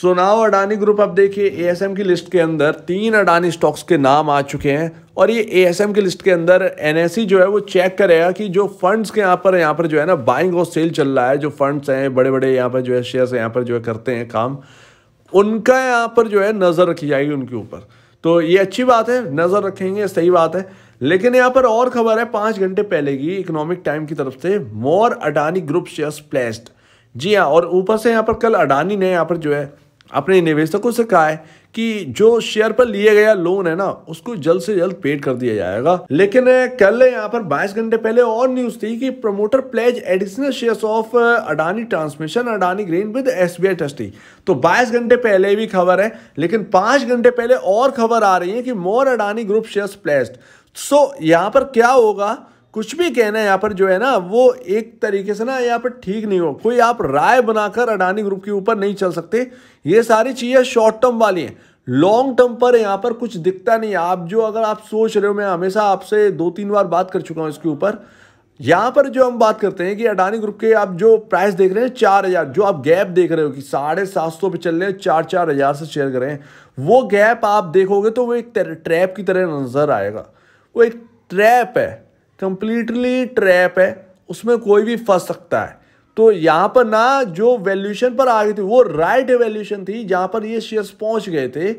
सुनाओ अडानी ग्रुप आप देखिए एएसएम की लिस्ट के अंदर तीन अडानी स्टॉक्स के नाम आ चुके हैं और ये एएसएम की लिस्ट के अंदर एनएससी e जो है वो चेक करेगा कि जो फंड्स के यहाँ पर यहाँ पर जो है ना बाइंग और सेल चल रहा है जो फंड्स हैं बड़े बड़े यहाँ पर जो है शेयर्स यहाँ पर जो है करते हैं काम उनका यहाँ पर जो है नज़र रखी जाएगी उनके ऊपर तो ये अच्छी बात है नज़र रखेंगे सही बात है लेकिन यहाँ पर और खबर है पाँच घंटे पहले की इकोनॉमिक टाइम की तरफ से more Adani group shares placed जी हाँ और ऊपर से यहाँ पर कल अडानी ने यहाँ पर जो है अपने निवेशकों से कहा है कि जो शेयर पर लिया गया लोन है ना उसको जल्द से जल्द पेड कर दिया जाएगा लेकिन कल यहाँ पर 22 घंटे पहले और न्यूज थी कि promoter pledge additional shares of Adani transmission Adani green with S B trustee तो 22 घंटे पहले भी खबर है लेकिन पांच घंटे पहले और खबर आ रही है कि more Adani group share placed so यहाँ पर क्या होगा कुछ भी कहना है यहाँ पर जो है ना वो एक तरीके से ना यहाँ पर ठीक नहीं हो कोई आप राय बनाकर अडानी ग्रुप के ऊपर नहीं चल सकते ये सारी चीज़ें शॉर्ट टर्म वाली हैं लॉन्ग टर्म पर यहाँ पर कुछ दिखता नहीं आप जो अगर आप सोच रहे हो मैं हमेशा आपसे दो तीन बार बात कर चुका हूँ इसके ऊपर यहाँ पर जो हम बात करते हैं कि अडानी ग्रुप के आप जो प्राइस देख रहे हैं चार हज़ार जो आप गैप देख रहे हो कि साढ़े सात सौ पे चल रहे हैं चार चार हज़ार से शेयर करें वो गैप आप देखोगे तो वो एक ट्रैप की तरह नज़र आएगा वो एक ट्रैप है कंप्लीटली ट्रैप है उसमें कोई भी फंस सकता है तो यहाँ पर ना जो वैल्यूशन पर आ गई थी वो राइट वैल्यूशन थी जहाँ पर ये शेयर्स पहुँच गए थे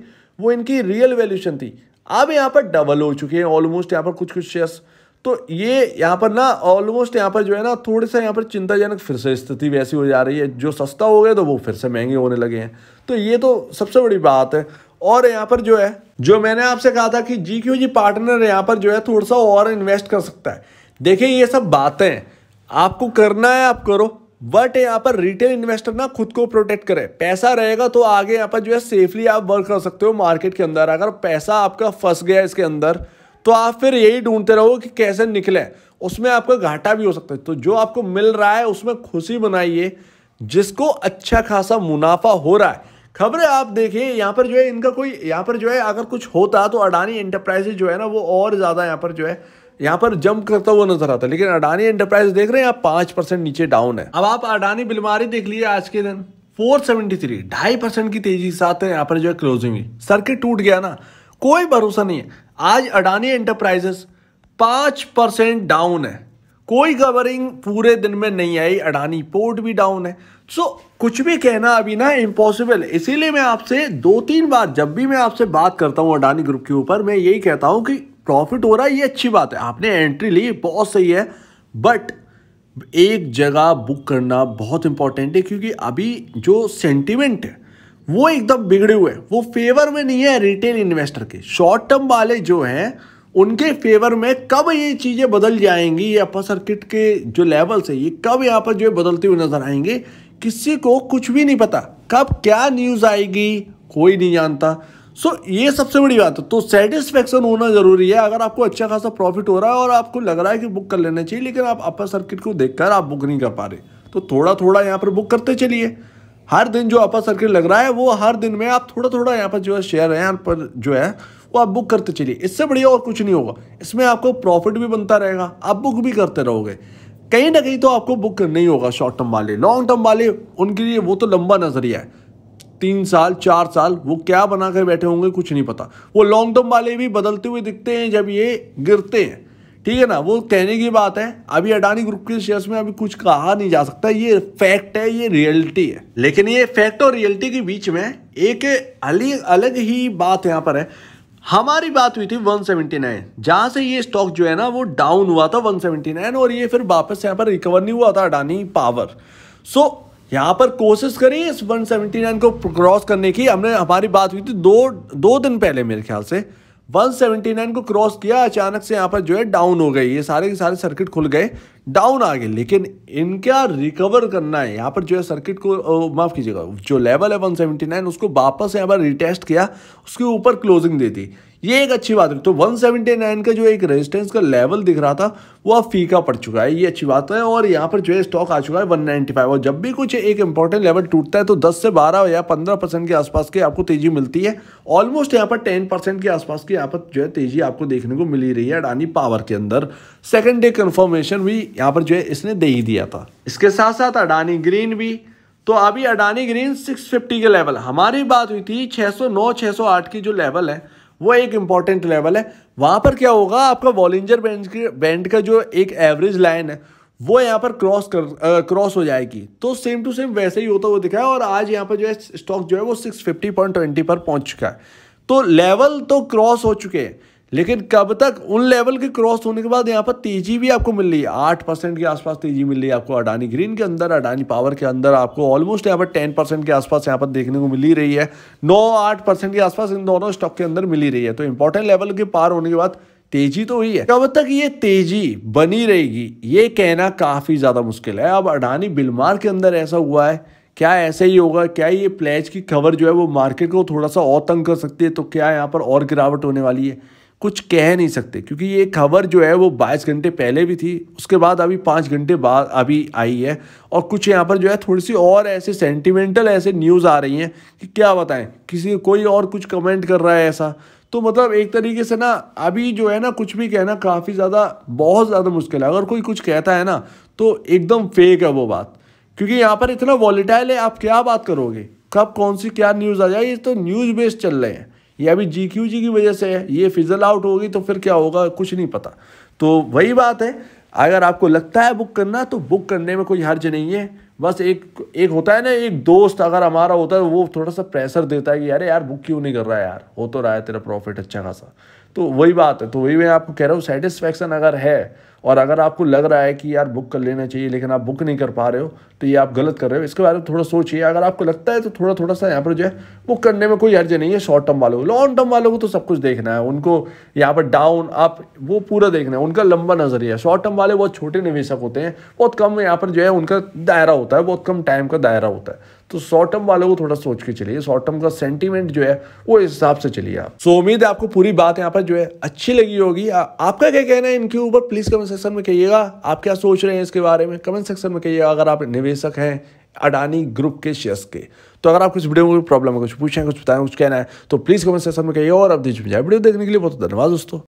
वो इनकी रियल वैल्यूशन थी अब यहाँ पर डबल हो चुके हैं ऑलमोस्ट यहाँ पर कुछ कुछ शेयर्स तो ये यहाँ पर ना ऑलमोस्ट यहाँ पर जो है ना थोड़े सा यहाँ पर चिंताजनक फिर से स्थिति वैसी हो जा रही है जो सस्ता हो गया तो वो फिर से महंगे होने लगे हैं तो ये तो सबसे बड़ी बात है और यहाँ पर जो है जो मैंने आपसे कहा था कि जी क्यू जी पार्टनर यहाँ पर जो है थोड़ा सा और इन्वेस्ट कर सकता है देखिए ये सब बातें आपको करना है आप करो बट यहाँ पर रिटेल इन्वेस्टर ना खुद को प्रोटेक्ट करे पैसा रहेगा तो आगे यहाँ पर जो है सेफली आप वर्क कर सकते हो मार्केट के अंदर अगर पैसा आपका फंस गया इसके अंदर तो आप फिर यही ढूंढते रहो कि कैसे निकले उसमें आपका घाटा भी हो सकता है तो जो आपको मिल रहा है उसमें खुशी बनाइए जिसको अच्छा खासा मुनाफा हो रहा है खबरें आप देखें यहाँ पर जो है इनका कोई यहाँ पर जो है अगर कुछ होता तो अडानी एंटरप्राइजेज जो है ना वो और ज़्यादा यहाँ पर जो है यहाँ पर जंप करता हुआ नजर आता है लेकिन अडानी इंटरप्राइज देख रहे हैं आप पाँच परसेंट नीचे डाउन है अब आप अडानी बिलमारी देख लीजिए आज के दिन 473 ढाई परसेंट की तेजी के साथ यहाँ पर जो है क्लोजिंग हुई सर्किट टूट गया ना कोई भरोसा नहीं है आज अडानी एंटरप्राइजेस पाँच परसेंट डाउन है कोई कवरिंग पूरे दिन में नहीं आई अडानी पोर्ट भी डाउन है सो so, कुछ भी कहना अभी ना इम्पॉसिबल है इसीलिए मैं आपसे दो तीन बार जब भी मैं आपसे बात करता हूँ अडानी ग्रुप के ऊपर मैं यही कहता हूँ कि प्रॉफिट हो रहा है ये अच्छी बात है आपने एंट्री ली बहुत सही है बट एक जगह बुक करना बहुत इंपॉर्टेंट है क्योंकि अभी जो सेंटिमेंट है वो एकदम बिगड़े हुए हैं वो फेवर में नहीं है रिटेल इन्वेस्टर के शॉर्ट टर्म वाले जो हैं उनके फेवर में कब ये चीज़ें बदल जाएंगी ये अपर सर्किट के जो लेवल्स है ये कब यहाँ पर जो है बदलते हुए नजर आएंगे किसी को कुछ भी नहीं पता कब क्या न्यूज़ आएगी कोई नहीं जानता सो so, ये सबसे बड़ी बात है तो सेटिस्फेक्शन होना ज़रूरी है अगर आपको अच्छा खासा प्रॉफिट हो रहा है और आपको लग रहा है कि बुक कर लेना चाहिए लेकिन आप अपर सर्किट को देखकर आप बुक नहीं कर पा रहे तो थोड़ा थोड़ा यहाँ पर बुक करते चलिए हर दिन जो अपर सर्किट लग रहा है वो हर दिन में आप थोड़ा थोड़ा यहाँ पर जो है शेयर है यहाँ पर जो है वो आप बुक करते चलिए इससे बढ़िया और कुछ नहीं होगा इसमें आपको प्रॉफिट भी बनता रहेगा आप बुक भी करते रहोगे कहीं ना कहीं तो आपको बुक करना ही होगा शॉर्ट टर्म वाले लॉन्ग टर्म वाले उनके लिए वो तो लंबा नजरिया है तीन साल चार साल वो क्या बना कर बैठे होंगे कुछ नहीं पता वो लॉन्ग टर्म वाले भी बदलते हुए दिखते हैं जब ये गिरते हैं ठीक है ना वो कहने की बात है अभी अडानी ग्रुप के शेयर्स में अभी कुछ कहा नहीं जा सकता ये फैक्ट है ये रियलिटी है लेकिन ये फैक्ट और रियलिटी के बीच में एक अलग अलग ही बात यहाँ पर है हमारी बात हुई थी 179 जहां से ये स्टॉक जो है ना वो डाउन हुआ था 179 और ये फिर वापस यहाँ पर रिकवर नहीं हुआ था अडानी पावर सो so, यहाँ पर कोशिश करी इस 179 को क्रॉस करने की हमने हमारी बात हुई थी दो दो दिन पहले मेरे ख्याल से 179 को क्रॉस किया अचानक से यहाँ पर जो है डाउन हो गई ये सारे के सारे सर्किट खुल गए डाउन आ गए लेकिन इनका रिकवर करना है यहाँ पर जो है सर्किट को माफ़ कीजिएगा जो लेवल है 179 उसको वापस यहाँ पर रिटेस्ट किया उसके ऊपर क्लोजिंग दे दी ये एक अच्छी बात है तो 179 का जो एक रेजिस्टेंस का लेवल दिख रहा था वो अब फीका पड़ चुका है ये अच्छी बात है और यहाँ पर जो है स्टॉक आ चुका है 195 और जब भी कुछ एक इंपॉर्टेंट लेवल टूटता है तो 10 से 12 या 15 परसेंट के आसपास की आपको तेजी मिलती है ऑलमोस्ट यहाँ पर 10 परसेंट के आसपास की यहाँ पर जो है तेजी आपको देखने को मिली रही है अडानी पावर के अंदर सेकेंड डे कन्फर्मेशन भी यहाँ पर जो है इसने दे ही दिया था इसके साथ साथ अडानी ग्रीन भी तो अभी अडानी ग्रीन सिक्स के लेवल हमारी बात हुई थी छह सौ की जो लेवल है वो एक इंपॉर्टेंट लेवल है वहाँ पर क्या होगा आपका वॉलिंजर बैंड की बैंड का जो एक एवरेज लाइन है वो यहाँ पर क्रॉस कर क्रॉस हो जाएगी तो सेम टू सेम वैसे ही होता हुआ दिखा है और आज यहाँ पर जो है स्टॉक जो है वो सिक्स फिफ्टी पॉइंट ट्वेंटी पर पहुँच चुका है तो लेवल तो क्रॉस हो चुके हैं लेकिन कब तक उन लेवल के क्रॉस होने के बाद यहाँ पर तेजी भी आपको मिल रही है आठ परसेंट के आसपास तेजी मिल रही है आपको अडानी ग्रीन के अंदर अडानी पावर के अंदर आपको ऑलमोस्ट यहाँ पर टेन परसेंट के आसपास यहाँ पर देखने को मिली रही है नौ आठ परसेंट के आसपास इन दोनों स्टॉक के अंदर मिली रही है तो इंपॉर्टेंट लेवल के पार होने के बाद तेजी तो हुई है कब तक ये तेजी बनी रहेगी ये कहना काफी ज्यादा मुश्किल है अब अडानी बिलमार के अंदर ऐसा हुआ है क्या ऐसे ही होगा क्या ये प्लेज की खबर जो है वो मार्केट को थोड़ा सा और तंग कर सकती है तो क्या यहाँ पर और गिरावट होने वाली है कुछ कह नहीं सकते क्योंकि ये खबर जो है वो बाईस घंटे पहले भी थी उसके बाद अभी पाँच घंटे बाद अभी आई है और कुछ यहाँ पर जो है थोड़ी सी और ऐसे सेंटिमेंटल ऐसे न्यूज़ आ रही हैं कि क्या बताएं किसी कोई और कुछ कमेंट कर रहा है ऐसा तो मतलब एक तरीके से ना अभी जो है ना कुछ भी कहना काफ़ी ज़्यादा बहुत ज़्यादा मुश्किल है अगर कोई कुछ कहता है ना तो एकदम फेक है वो बात क्योंकि यहाँ पर इतना वॉलीटाइल है आप क्या बात करोगे कब कौन सी क्या न्यूज़ आ जाए ये तो न्यूज़ बेस्ड चल रहे हैं ये अभी जी क्यू जी की वजह से है ये फिजल आउट होगी तो फिर क्या होगा कुछ नहीं पता तो वही बात है अगर आपको लगता है बुक करना तो बुक करने में कोई हर्ज नहीं है बस एक एक होता है ना एक दोस्त अगर हमारा होता है वो थोड़ा सा प्रेशर देता है कि यार यार बुक क्यों नहीं कर रहा है यार हो तो रहा है तेरा प्रॉफिट अच्छा खासा तो वही बात है तो वही मैं आपको कह रहा हूँ सेटिस्फैक्शन अगर है और अगर आपको लग रहा है कि यार बुक कर लेना चाहिए लेकिन आप बुक नहीं कर पा रहे हो तो ये आप गलत कर रहे हो इसके बारे में थोड़ा सोचिए अगर आपको लगता है तो थोड़ा थोड़ा सा यहाँ पर जो है बुक करने में कोई अर्जे नहीं है शॉर्ट टर्म वालों को लॉन्ग टर्म वालों को तो सब कुछ देखना है उनको यहाँ पर डाउन अप वो पूरा देखना है उनका लंबा नजरिया शॉर्ट टर्म वाले बहुत छोटे निवेशक होते हैं बहुत कम यहाँ पर जो है उनका दायरा होता है बहुत कम टाइम का दायरा होता है तो शॉर्ट टर्म वाले को थोड़ा सोच के चलिए शॉर्ट टर्म का सेंटीमेंट जो है वो इस हिसाब से चलिए आप सो उम्मीद है आपको पूरी बात यहाँ पर जो है अच्छी लगी होगी आपका क्या कहना है इनके ऊपर प्लीज कमेंट सेक्शन में कहिएगा आप क्या सोच रहे हैं इसके बारे में कमेंट सेक्शन में कहिएगा अगर आप निवेशक हैं अडानी ग्रुप के शेयर्स के तो अगर आप कुछ वीडियो में प्रॉब्लम है कुछ पूछें कुछ बताएं कुछ कहना है तो प्लीज़ कमेंट सेक्शन में कहिए और अब दीजिए वीडियो देखने के लिए बहुत धन्यवाद दोस्तों